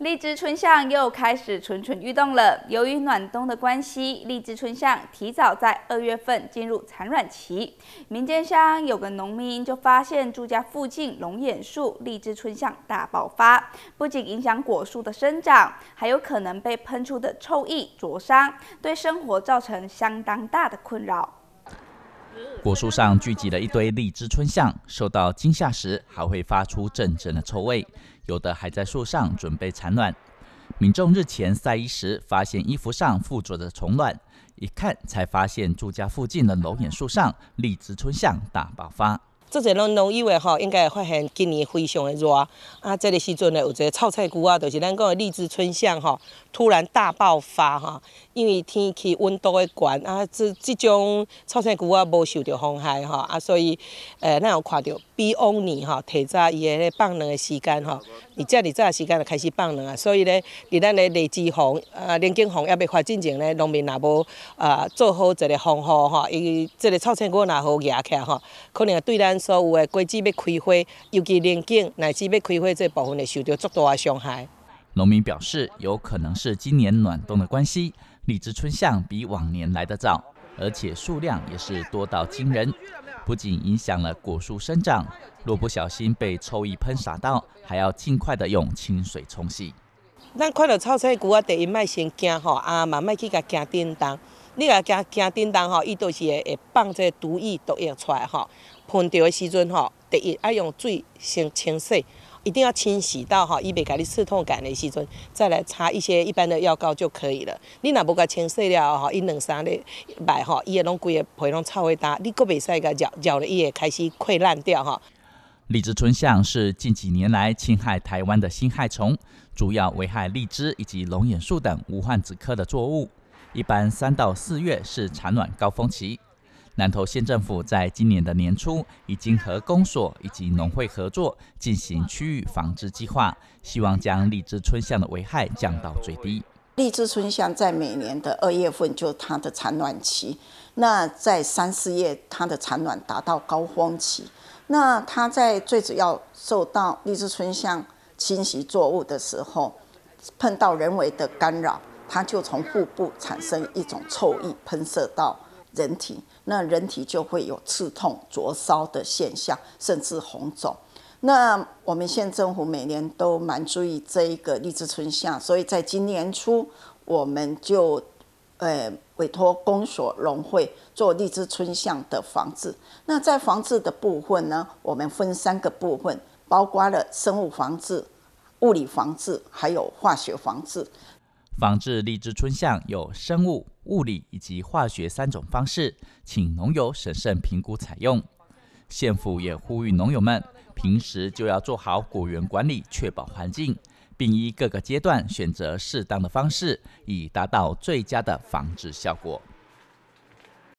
荔枝春象又开始蠢蠢欲动了。由于暖冬的关系，荔枝春象提早在二月份进入产卵期。民间乡有个农民就发现，住家附近龙眼树荔枝春象大爆发，不仅影响果树的生长，还有可能被喷出的臭液灼伤，对生活造成相当大的困扰。果树上聚集了一堆荔枝春象，受到惊吓时还会发出阵阵的臭味，有的还在树上准备产卵。民众日前晒衣时发现衣服上附着的虫卵，一看才发现住家附近的龙眼树上荔枝春象大爆发。做者拢农友诶，吼，应该会发现今年非常诶热。啊，这个时阵呢，有一个臭菜菇啊，就是咱讲诶荔枝春香，吼，突然大爆发，哈，因为天气温度诶悬啊，这这种臭菜菇啊，无受到风害，哈，啊，所以，诶，咱有看到比往年，吼，提早伊诶放卵诶时间，哈，伊遮伫早时间就开始放卵啊，所以咧，伫咱诶荔枝红，啊，连根红，也未发之前咧，农民也无，啊，做好一个防护，哈，伊这个臭菜菇若好夹起，来哈，可能对咱。所有的果子要开花，尤其林景乃至要开花这部分会受到足大的伤害。农民表示，有可能是今年暖冬的关系，荔枝春相比往年来得早，而且数量也是多到惊人，不仅影响了果树生长，若不小心被臭翼喷洒到，还要尽快的用清水冲洗。咱看到臭菜菇啊，第一卖先惊吼，啊，嘛卖去甲惊叮当。你若惊惊叮当吼，伊都是会会放这毒液毒液出来吼。喷着的时阵吼，第一爱用水先清洗，一定要清洗到吼，伊袂甲你刺痛感的时阵，再来擦一些一般的药膏就可以了。你若无甲清洗了吼，伊两三日摆吼，伊会拢规个皮拢臭会焦，你阁袂使甲挠挠了，伊会开始溃烂掉吼。荔枝春象是近几年来侵害台湾的新害虫，主要危害荔枝以及龙眼树等无患子科的作物。一般三到四月是产卵高峰期。南投县政府在今年的年初已经和公所以及农会合作进行区域防治计划，希望将荔枝春象的危害降到最低。荔枝春象在每年的二月份就它的产卵期，那在三四月它的产卵达到高峰期。那它在最主要受到荔枝春象侵袭作物的时候，碰到人为的干扰，它就从腹部产生一种臭液喷射到人体，那人体就会有刺痛、灼烧的现象，甚至红肿。那我们县政府每年都蛮注意这一个荔枝春象，所以在今年初我们就，呃。委托公所融会做荔枝村巷的防治。那在防治的部分呢，我们分三个部分，包括了生物防治、物理防治，还有化学防治。防治荔枝春象有生物、物理以及化学三种方式，请农友审慎评估采用。县府也呼吁农友们，平时就要做好果园管理，确保环境。并依各个阶段选择适当的方式，以达到最佳的防治效果。